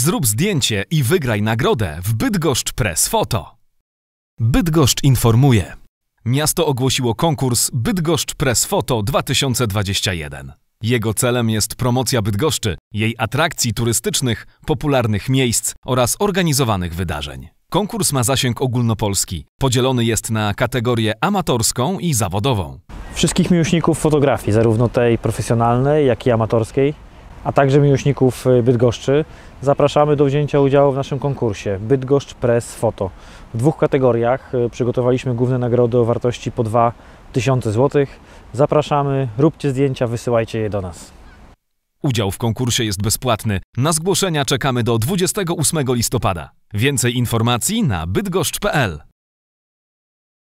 Zrób zdjęcie i wygraj nagrodę w Bydgoszcz Press Foto. Bydgoszcz informuje. Miasto ogłosiło konkurs Bydgoszcz Press Foto 2021. Jego celem jest promocja Bydgoszczy, jej atrakcji turystycznych, popularnych miejsc oraz organizowanych wydarzeń. Konkurs ma zasięg ogólnopolski. Podzielony jest na kategorię amatorską i zawodową. Wszystkich miłośników fotografii, zarówno tej profesjonalnej, jak i amatorskiej, a także miłośników y, Bydgoszczy zapraszamy do wzięcia udziału w naszym konkursie Bydgoszcz Press Foto. W dwóch kategoriach y, przygotowaliśmy główne nagrody o wartości po 2000 zł. Zapraszamy, róbcie zdjęcia, wysyłajcie je do nas. Udział w konkursie jest bezpłatny. Na zgłoszenia czekamy do 28 listopada. Więcej informacji na bydgoszcz.pl